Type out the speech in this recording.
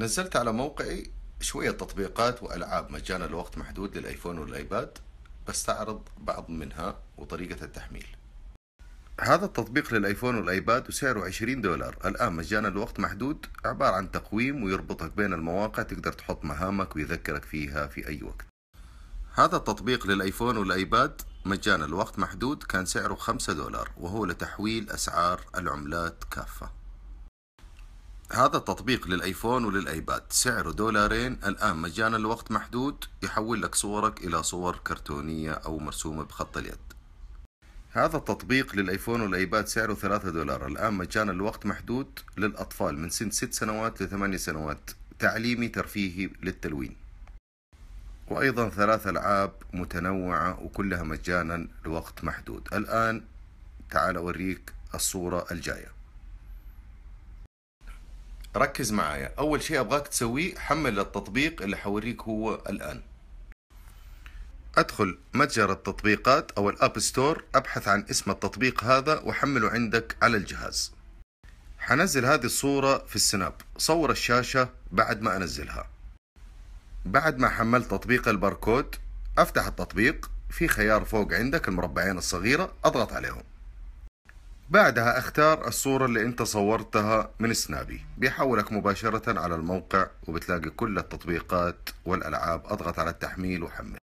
نزلت على موقعي شوية تطبيقات وألعاب مجانا لوقت محدود للآيفون والآيباد بستعرض بعض منها وطريقة التحميل هذا التطبيق للآيفون والآيباد وسعره 20 دولار الآن مجانا لوقت محدود عبارة عن تقويم ويربطك بين المواقع تقدر تحط مهامك ويذكرك فيها في أي وقت هذا التطبيق للآيفون والآيباد مجانا لوقت محدود كان سعره 5 دولار وهو لتحويل أسعار العملات كافة هذا التطبيق للايفون وللايباد سعره دولارين الان مجانا لوقت محدود يحول لك صورك الى صور كرتونية او مرسومة بخط اليد هذا التطبيق للايفون والايباد سعره ثلاثة دولار الان مجانا لوقت محدود للاطفال من سن ست سنوات لثمانية سنوات تعليمي ترفيهي للتلوين وايضا ثلاث العاب متنوعة وكلها مجانا لوقت محدود الان تعال اوريك الصورة الجايه ركز معايا اول شيء ابغاك تسويه حمل التطبيق اللي حوريك هو الان ادخل متجر التطبيقات او الاب ستور ابحث عن اسم التطبيق هذا وحمله عندك على الجهاز حنزل هذه الصورة في السناب صور الشاشة بعد ما انزلها بعد ما حملت تطبيق الباركود افتح التطبيق في خيار فوق عندك المربعين الصغيرة اضغط عليهم بعدها اختار الصورة اللي انت صورتها من سنابي بيحولك مباشرة على الموقع وبتلاقي كل التطبيقات والألعاب اضغط على التحميل وحمل